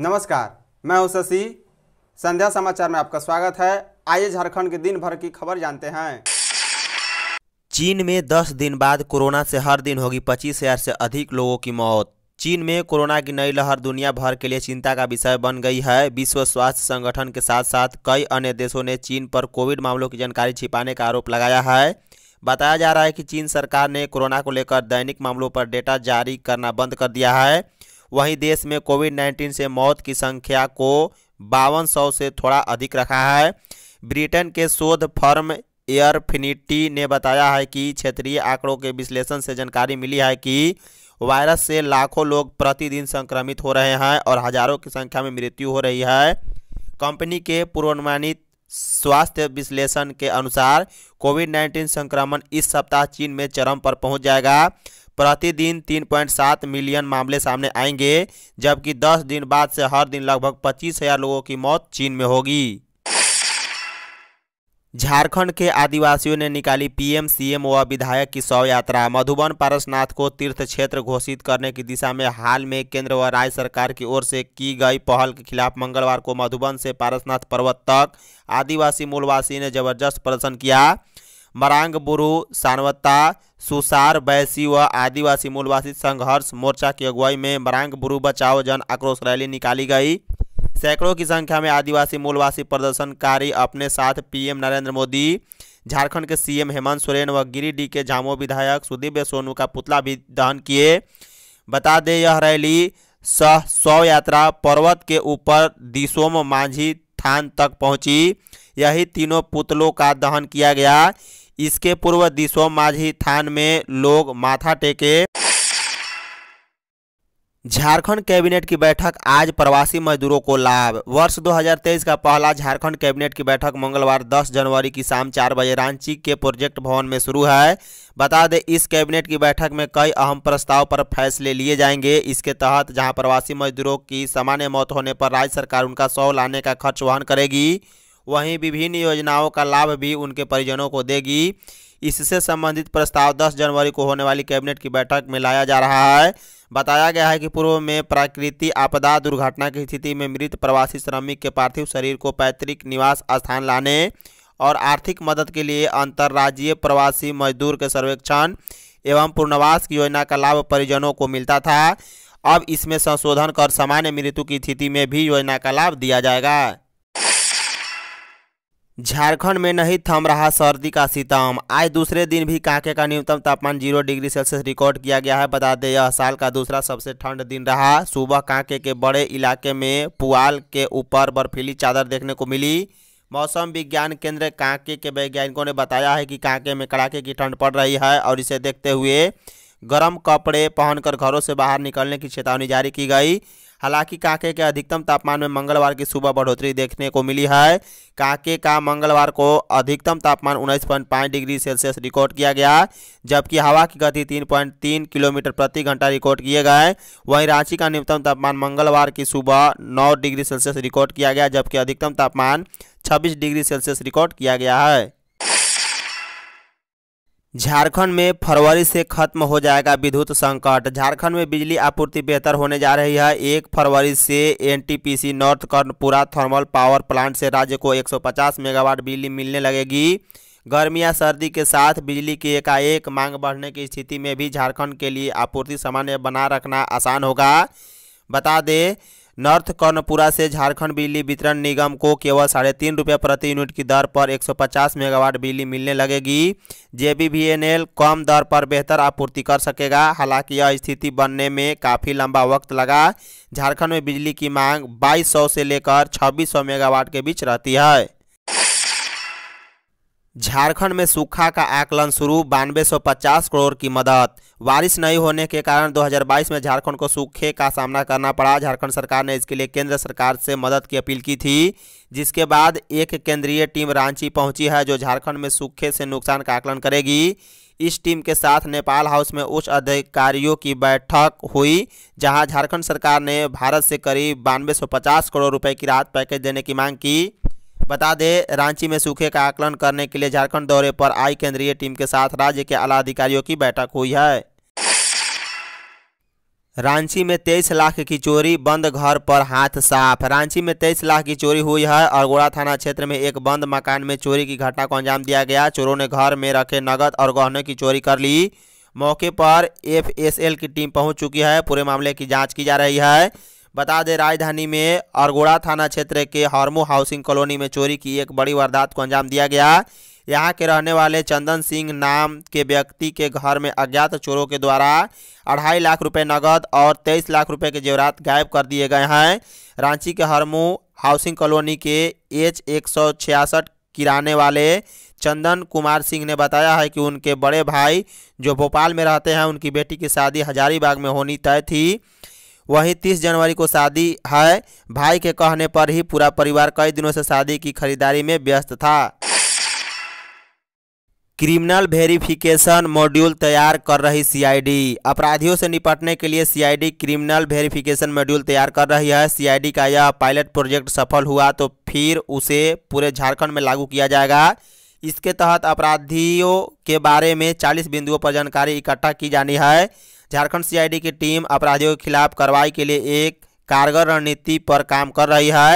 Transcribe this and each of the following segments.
नमस्कार मैं हूं शशि संध्या समाचार में आपका स्वागत है आइए झारखंड के दिन भर की खबर जानते हैं चीन में 10 दिन बाद कोरोना से हर दिन होगी पच्चीस हजार से अधिक लोगों की मौत चीन में कोरोना की नई लहर दुनिया भर के लिए चिंता का विषय बन गई है विश्व स्वास्थ्य संगठन के साथ साथ कई अन्य देशों ने चीन पर कोविड मामलों की जानकारी छिपाने का आरोप लगाया है बताया जा रहा है कि चीन सरकार ने कोरोना को लेकर दैनिक मामलों पर डेटा जारी करना बंद कर दिया है वहीं देश में कोविड 19 से मौत की संख्या को बावन से थोड़ा अधिक रखा है ब्रिटेन के शोध फर्म एयरफिनिटी ने बताया है कि क्षेत्रीय आंकड़ों के विश्लेषण से जानकारी मिली है कि वायरस से लाखों लोग प्रतिदिन संक्रमित हो रहे हैं और हजारों की संख्या में मृत्यु हो रही है कंपनी के पूर्वानुमानित स्वास्थ्य विश्लेषण के अनुसार कोविड नाइन्टीन संक्रमण इस सप्ताह चीन में चरम पर पहुंच जाएगा प्रतिदिन 3.7 मिलियन मामले सामने आएंगे जबकि 10 दिन बाद से हर दिन लगभग पच्चीस हजार लोगों की मौत चीन में होगी झारखंड के आदिवासियों ने निकाली पीएम सीएम व विधायक की शव यात्रा मधुबन पारसनाथ को तीर्थ क्षेत्र घोषित करने की दिशा में हाल में केंद्र व राज्य सरकार की ओर से की गई पहल के खिलाफ मंगलवार को मधुबन से पारसनाथ पर्वत तक आदिवासी मूलवासी ने जबरदस्त प्रदर्शन किया मरांग बुरु सानवत्ता सुसार बैसी व आदिवासी मूलवासी संघर्ष मोर्चा की अगुवाई में मरांग बुरु बचाओ जन आक्रोश रैली निकाली गई सैकड़ों की संख्या में आदिवासी मूलवासी प्रदर्शनकारी अपने साथ पीएम नरेंद्र मोदी झारखंड के सीएम हेमंत सोरेन व गिरिडीह के झामो विधायक सुदीप सोनू का पुतला भी दहन किए बता दें यह रैली सह सौ यात्रा पर्वत के ऊपर दिसोम मांझी थान तक पहुंची यही तीनों पुतलों का दहन किया गया इसके पूर्व दिसोम मांझी थान में लोग माथा टेके झारखंड कैबिनेट की बैठक आज प्रवासी मजदूरों को लाभ वर्ष 2023 का पहला झारखंड कैबिनेट की बैठक मंगलवार 10 जनवरी की शाम चार बजे रांची के प्रोजेक्ट भवन में शुरू है बता दें इस कैबिनेट की बैठक में कई अहम प्रस्ताव पर फैसले लिए जाएंगे इसके तहत जहां प्रवासी मजदूरों की सामान्य मौत होने पर राज्य सरकार उनका सौ लाने का खर्च वहन करेगी वहीं विभिन्न योजनाओं का लाभ भी उनके परिजनों को देगी इससे संबंधित प्रस्ताव दस जनवरी को होने वाली कैबिनेट की बैठक में लाया जा रहा है बताया गया है कि पूर्व में प्राकृतिक आपदा दुर्घटना की स्थिति में मृत प्रवासी श्रमिक के पार्थिव शरीर को पैतृक निवास स्थान लाने और आर्थिक मदद के लिए अंतर्राज्यीय प्रवासी मजदूर के सर्वेक्षण एवं पुनर्वास की योजना का लाभ परिजनों को मिलता था अब इसमें संशोधन कर सामान्य मृत्यु की स्थिति में भी योजना का लाभ दिया जाएगा झारखंड में नहीं थम रहा सर्दी का सितम आज दूसरे दिन भी कांके का न्यूनतम तापमान जीरो डिग्री सेल्सियस रिकॉर्ड किया गया है बता दें यह साल का दूसरा सबसे ठंड दिन रहा सुबह कांके के बड़े इलाके में पुआल के ऊपर बर्फीली चादर देखने को मिली मौसम विज्ञान केंद्र कांके के वैज्ञानिकों ने बताया है कि कांके में कड़ाके की ठंड पड़ रही है और इसे देखते हुए गर्म कपड़े पहनकर घरों से बाहर निकलने की चेतावनी जारी की गई हालांकि कांके के अधिकतम तापमान में मंगलवार की सुबह बढ़ोतरी देखने को मिली है कांके का मंगलवार को अधिकतम तापमान उन्नीस डिग्री सेल्सियस रिकॉर्ड किया गया जबकि हवा की गति 3.3 किलोमीटर प्रति घंटा रिकॉर्ड किए गए वहीं रांची का न्यूनतम तापमान मंगलवार की सुबह नौ डिग्री सेल्सियस रिकॉर्ड किया गया जबकि अधिकतम तापमान छब्बीस डिग्री सेल्सियस रिकॉर्ड किया गया है झारखंड में फरवरी से खत्म हो जाएगा विद्युत संकट झारखंड में बिजली आपूर्ति बेहतर होने जा रही है एक फरवरी से NTPC north Karanpura thermal power plant से राज्य को 150 मेगावाट बिजली मिलने लगेगी गर्मी या सर्दी के साथ बिजली की एकाएक मांग बढ़ने की स्थिति में भी झारखंड के लिए आपूर्ति सामान्य बना रखना आसान होगा बता दें नॉर्थ कर्णपुरा से झारखंड बिजली वितरण निगम को केवल साढ़े तीन रुपये प्रति यूनिट की दर पर 150 मेगावाट बिजली मिलने लगेगी एल कम दर पर बेहतर आपूर्ति कर सकेगा हालांकि यह स्थिति बनने में काफ़ी लंबा वक्त लगा झारखंड में बिजली की मांग 2200 से लेकर 2600 मेगावाट के बीच रहती है झारखंड में सूखा का आकलन शुरू बानवे सौ पचास करोड़ की मदद बारिश नहीं होने के कारण 2022 में झारखंड को सूखे का सामना करना पड़ा झारखंड सरकार ने इसके लिए केंद्र सरकार से मदद की अपील की थी जिसके बाद एक केंद्रीय टीम रांची पहुंची है जो झारखंड में सूखे से नुकसान का आकलन करेगी इस टीम के साथ नेपाल हाउस में उच्च अधिकारियों की बैठक हुई जहाँ झारखंड सरकार ने भारत से करीब बानवे करोड़ रुपये की राहत पैकेज देने की मांग की बता दें रांची में सूखे का आकलन करने के लिए झारखंड दौरे पर आई केंद्रीय टीम के साथ राज्य के आला अधिकारियों की बैठक हुई है रांची में तेईस लाख की चोरी बंद घर पर हाथ साफ रांची में तेईस लाख की चोरी हुई है अरगोड़ा थाना क्षेत्र में एक बंद मकान में चोरी की घटना को अंजाम दिया गया चोरों ने घर में रखे नगद और गहने की चोरी कर ली मौके पर एफएसएल की टीम पहुंच चुकी है पूरे मामले की जांच की जा रही है बता दें राजधानी में अरगोड़ा थाना क्षेत्र के हॉर्मो हाउसिंग कॉलोनी में चोरी की एक बड़ी वारदात को अंजाम दिया गया यहाँ के रहने वाले चंदन सिंह नाम के व्यक्ति के घर में अज्ञात चोरों के द्वारा अढ़ाई लाख रुपए नगद और तेईस लाख रुपए के जेवरात गायब कर दिए गए हैं रांची के हरमू हाउसिंग कॉलोनी के एच एक सौ छियासठ किराने वाले चंदन कुमार सिंह ने बताया है कि उनके बड़े भाई जो भोपाल में रहते हैं उनकी बेटी की शादी हजारीबाग में होनी तय थी वहीं तीस जनवरी को शादी है भाई के कहने पर ही पूरा परिवार कई दिनों से शादी की खरीदारी में व्यस्त था क्रिमिनल वेरिफिकेशन मॉड्यूल तैयार कर रही सीआईडी अपराधियों से निपटने के लिए सीआईडी क्रिमिनल वेरिफिकेशन मॉड्यूल तैयार कर रही है सीआईडी का यह पायलट प्रोजेक्ट सफल हुआ तो फिर उसे पूरे झारखंड में लागू किया जाएगा इसके तहत अपराधियों के बारे में 40 बिंदुओं पर जानकारी इकट्ठा की जानी है झारखंड सीआईडी की टीम अपराधियों के खिलाफ कार्रवाई के लिए एक कारगर रणनीति पर काम कर रही है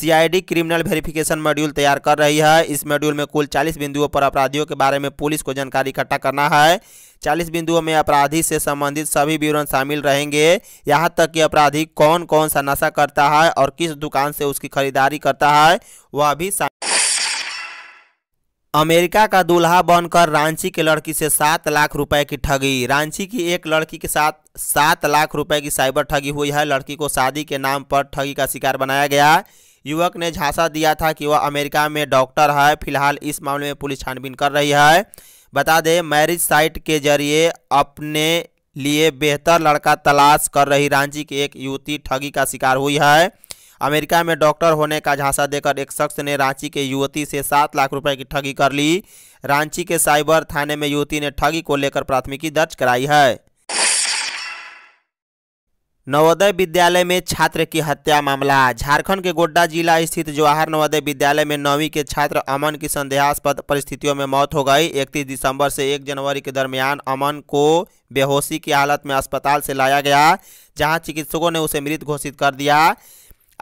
सीआईडी क्रिमिनल वेरिफिकेशन मॉड्यूल तैयार कर रही है इस मॉड्यूल में कुल 40 बिंदुओं पर अपराधियों के बारे में पुलिस को जानकारी इकट्ठा करना है 40 बिंदुओं में अपराधी से संबंधित सभी विवरण शामिल रहेंगे यहाँ तक कि अपराधी कौन कौन सा नशा करता है और किस दुकान से उसकी खरीदारी करता है वह भी अमेरिका का दूल्हा बनकर रांची के लड़की से सात लाख रुपए की ठगी रांची की एक लड़की के साथ सात लाख रुपए की साइबर ठगी हुई है लड़की को शादी के नाम पर ठगी का शिकार बनाया गया युवक ने झांसा दिया था कि वह अमेरिका में डॉक्टर है फिलहाल इस मामले में पुलिस छानबीन कर रही है बता दें मैरिज साइट के जरिए अपने लिए बेहतर लड़का तलाश कर रही रांची की एक युवती ठगी का शिकार हुई है अमेरिका में डॉक्टर होने का झांसा देकर एक शख्स ने रांची के युवती से सात लाख रुपए की ठगी कर ली रांची के साइबर थाने में युवती ने ठगी को लेकर प्राथमिकी दर्ज कराई है नवोदय विद्यालय में छात्र की हत्या मामला झारखंड के गोड्डा जिला स्थित जवाहर नवोदय विद्यालय में नौवीं के छात्र अमन की संदेहास्पद परिस्थितियों में मौत हो गई इकतीस दिसंबर से 1 जनवरी के दरमियान अमन को बेहोशी की हालत में अस्पताल से लाया गया जहां चिकित्सकों ने उसे मृत घोषित कर दिया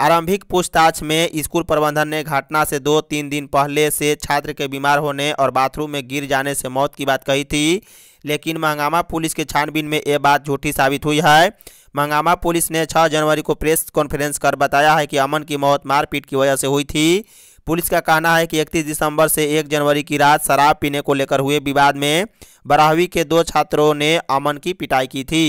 आरंभिक पूछताछ में स्कूल प्रबंधन ने घटना से दो तीन दिन पहले से छात्र के बीमार होने और बाथरूम में गिर जाने से मौत की बात कही थी लेकिन मंगामा पुलिस के छानबीन में ये बात झूठी साबित हुई है मंगामा पुलिस ने 6 जनवरी को प्रेस कॉन्फ्रेंस कर बताया है कि अमन की मौत मारपीट की वजह से हुई थी पुलिस का कहना है कि 31 दिसंबर से 1 जनवरी की रात शराब पीने को लेकर हुए विवाद में बराहवी के दो छात्रों ने अमन की पिटाई की थी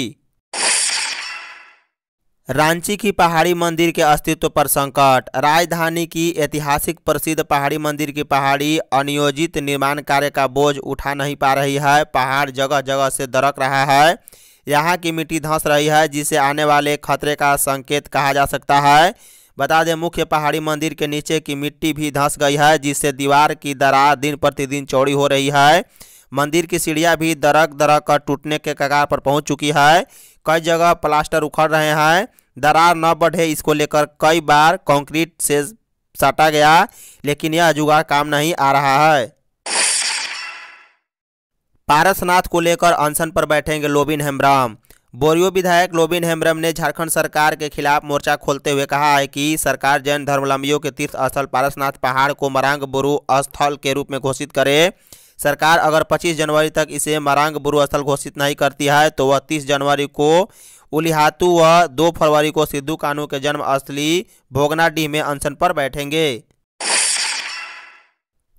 रांची की पहाड़ी मंदिर के अस्तित्व पर संकट राजधानी की ऐतिहासिक प्रसिद्ध पहाड़ी मंदिर की पहाड़ी अनियोजित निर्माण कार्य का बोझ उठा नहीं पा रही है पहाड़ जगह जगह से दरक रहा है यहाँ की मिट्टी धंस रही है जिसे आने वाले खतरे का संकेत कहा जा सकता है बता दें मुख्य पहाड़ी मंदिर के नीचे की मिट्टी भी धंस गई है जिससे दीवार की दरार दिन प्रतिदिन चौड़ी हो रही है मंदिर की सीढ़ियाँ भी दरक दरक कर टूटने के कगार पर पहुँच चुकी है कई जगह प्लास्टर उखड़ रहे हैं दरार न बढ़े इसको लेकर कई बार कंक्रीट से साटा गया लेकिन यह जुगाड़ काम नहीं आ रहा है पारसनाथ को लेकर अनशन पर बैठेंगे लोबिन हेम्ब्राम बोरियो विधायक लोबिन हेम्ब्रम ने झारखंड सरकार के खिलाफ मोर्चा खोलते हुए कहा है कि सरकार जैन धर्मलंबियों के तीर्थ स्थल पारसनाथ पहाड़ को मरांग बोरू स्थल के रूप में घोषित करे सरकार अगर 25 जनवरी तक इसे मरांग बुरु स्थल घोषित नहीं करती है तो वह 30 जनवरी को उलिहातु व 2 फरवरी को सिद्धू कानू के जन्म स्थली भोगनाडीह में अनशन पर बैठेंगे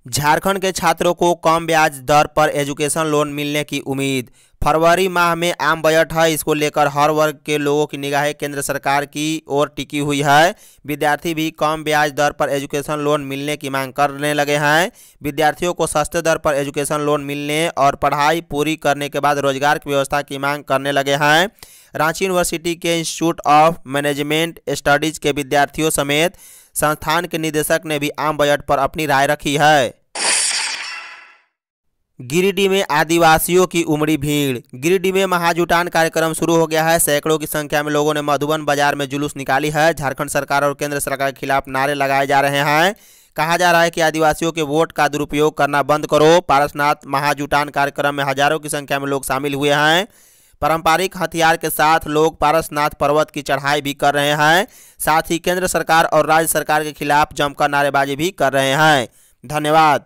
झारखंड के छात्रों को कम ब्याज दर पर एजुकेशन लोन मिलने की उम्मीद फरवरी माह में आम बजट है इसको लेकर हर वर्ग के लोगों की निगाहें केंद्र सरकार की ओर टिकी हुई है विद्यार्थी भी कम ब्याज दर पर एजुकेशन लोन मिलने की मांग करने लगे हैं विद्यार्थियों को सस्ते दर पर एजुकेशन लोन मिलने और पढ़ाई पूरी करने के बाद रोजगार की व्यवस्था की मांग करने लगे हैं रांची यूनिवर्सिटी के इंस्टीट्यूट ऑफ मैनेजमेंट स्टडीज़ के विद्यार्थियों समेत संस्थान के निदेशक ने भी आम बजट पर अपनी राय रखी है गिरिडीह में आदिवासियों की उमड़ी भीड़ गिरिडीह में महाजुटान कार्यक्रम शुरू हो गया है सैकड़ों की संख्या में लोगों ने मधुबन बाजार में जुलूस निकाली है झारखंड सरकार और केंद्र सरकार के खिलाफ नारे लगाए जा रहे हैं कहा जा रहा है कि आदिवासियों के वोट का दुरुपयोग करना बंद करो पारसनाथ महाजुटान कार्यक्रम में हजारों की संख्या में लोग शामिल हुए हैं पारंपरिक हथियार के साथ लोग पारसनाथ पर्वत की चढ़ाई भी कर रहे हैं साथ ही केंद्र सरकार और राज्य सरकार के खिलाफ जमकर नारेबाजी भी कर रहे हैं धन्यवाद